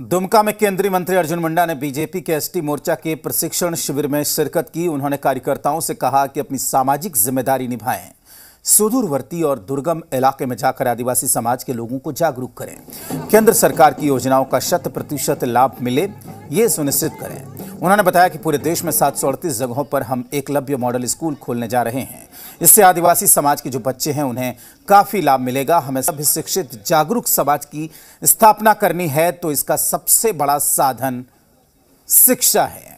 दुमका में केंद्रीय मंत्री अर्जुन मुंडा ने बीजेपी के एसटी मोर्चा के प्रशिक्षण शिविर में शिरकत की उन्होंने कार्यकर्ताओं से कहा कि अपनी सामाजिक जिम्मेदारी निभाएं सुदूरवर्ती और दुर्गम इलाके में जाकर आदिवासी समाज के लोगों को जागरूक करें केंद्र सरकार की योजनाओं का शत प्रतिशत लाभ मिले ये सुनिश्चित करें उन्होंने बताया कि पूरे देश में सात जगहों पर हम एकलव्य मॉडल स्कूल खोलने जा रहे हैं इससे आदिवासी समाज के जो बच्चे हैं उन्हें काफ़ी लाभ मिलेगा हमें सभी शिक्षित जागरूक समाज की स्थापना करनी है तो इसका सबसे बड़ा साधन शिक्षा है